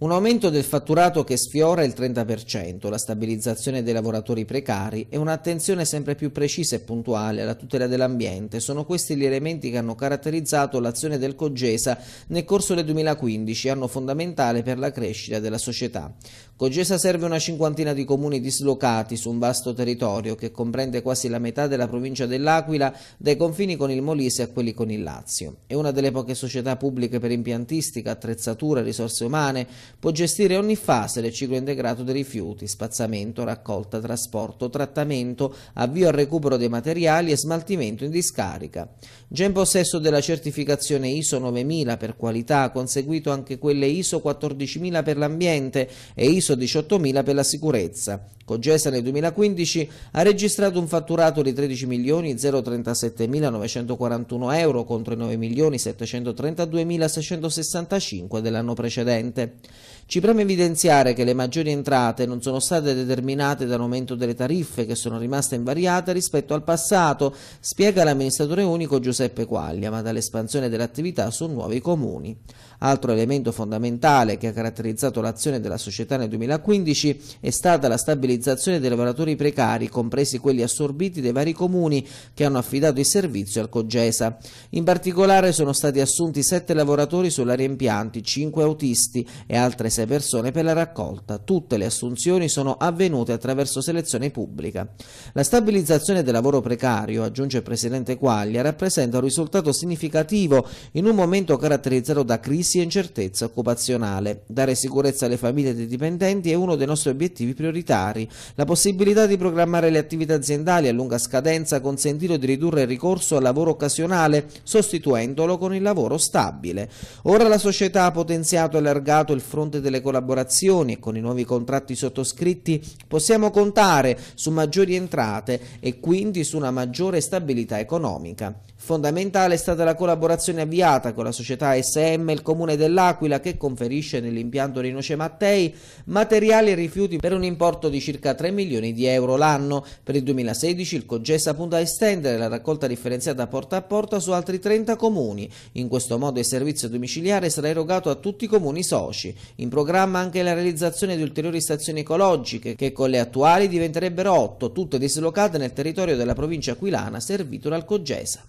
Un aumento del fatturato che sfiora il 30%, la stabilizzazione dei lavoratori precari e un'attenzione sempre più precisa e puntuale alla tutela dell'ambiente sono questi gli elementi che hanno caratterizzato l'azione del Cogesa nel corso del 2015, anno fondamentale per la crescita della società. Cogesa serve una cinquantina di comuni dislocati su un vasto territorio che comprende quasi la metà della provincia dell'Aquila, dai confini con il Molise a quelli con il Lazio. È una delle poche società pubbliche per impiantistica, attrezzatura, risorse umane, può gestire ogni fase del ciclo integrato dei rifiuti, spazzamento, raccolta, trasporto, trattamento, avvio al recupero dei materiali e smaltimento in discarica. Già in possesso della certificazione ISO 9000 per qualità, ha conseguito anche quelle ISO 14000 per l'ambiente e ISO 18000 per la sicurezza. Cogesa nel 2015 ha registrato un fatturato di 13.037.941 euro contro i 9.732.665 dell'anno precedente. Ci preme evidenziare che le maggiori entrate non sono state determinate dall'aumento delle tariffe che sono rimaste invariate rispetto al passato, spiega l'amministratore unico Giuseppe Quaglia, ma dall'espansione dell'attività su nuovi comuni. Altro elemento fondamentale che ha caratterizzato l'azione della società nel 2015 è stata la stabilizzazione dei lavoratori precari, compresi quelli assorbiti dai vari comuni che hanno affidato il servizio al Cogesa. In particolare sono stati assunti sette lavoratori sull'area impianti, cinque autisti e altri altre sei persone per la raccolta. Tutte le assunzioni sono avvenute attraverso selezione pubblica. La stabilizzazione del lavoro precario, aggiunge il Presidente Quaglia, rappresenta un risultato significativo in un momento caratterizzato da crisi e incertezza occupazionale. Dare sicurezza alle famiglie dei dipendenti è uno dei nostri obiettivi prioritari. La possibilità di programmare le attività aziendali a lunga scadenza ha consentito di ridurre il ricorso al lavoro occasionale, sostituendolo con il lavoro stabile. Ora la società ha potenziato e allargato il fronte fronte delle collaborazioni e con i nuovi contratti sottoscritti possiamo contare su maggiori entrate e quindi su una maggiore stabilità economica. Fondamentale è stata la collaborazione avviata con la società SM e il comune dell'Aquila che conferisce nell'impianto Rinoce Mattei materiali e rifiuti per un importo di circa 3 milioni di euro l'anno. Per il 2016 il COGESA punta a estendere la raccolta differenziata porta a porta su altri 30 comuni. In questo modo il servizio domiciliare sarà erogato a tutti i comuni soci. In programma anche la realizzazione di ulteriori stazioni ecologiche che con le attuali diventerebbero otto, tutte dislocate nel territorio della provincia aquilana servito dal Cogesa.